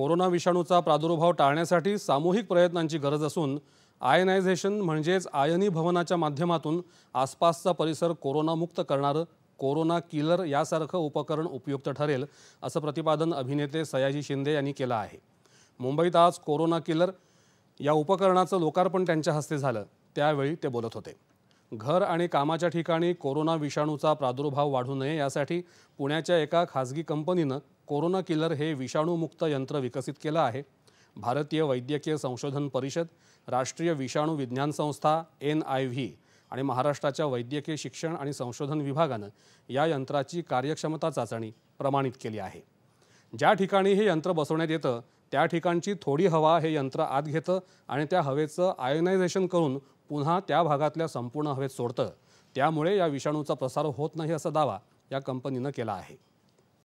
corona विषाणूचा प्रादुर्भाव टाळण्यासाठी सामूहिक प्रयत्नांची गरज असून आयनायझेशन म्हणजेच आयनी भवनाच्या माध्यमातून आसपासचा परिसर कोरोनामुक्त करणारं कोरोना किलर यासारखं उपकरण उपयुक्त ठरेल असं प्रतिपादन अभिनेते सयाजी शिंदे यांनी केलं आहे मुंबईत आज कोरोना किलर या उपकरणाचं लोकार्पण त्यांच्या हस्ते झालं त्यावेळी ते बोलत होते घर आणि कामाच्या ठिकाणी कोरोना विषाणूचा प्रादुर्भाव वाढू नये यासाठी पुण्याच्या एका खाजगी कंपनीनं कोरोना किलर हे विषाणूमुक्त यंत्र विकसित केलं आहे भारतीय वैद्यकीय संशोधन परिषद राष्ट्रीय विषाणू विज्ञान संस्था एन आय व्ही आणि महाराष्ट्राच्या वैद्यकीय शिक्षण आणि संशोधन विभागानं या यंत्राची कार्यक्षमता चाचणी प्रमाणित केली आहे ज्या ठिकाणी हे यंत्र बसवण्यात येतं त्या ठिकाणची थोडी हवा हे यंत्र आत घेतं आणि त्या हवेचं आयोनायझेशन करून पुन्हा त्या भागातल्या संपूर्ण हवेत सोडतं त्यामुळे या विषाणूचा प्रसार होत नाही असा दावा या कंपनीनं केला आहे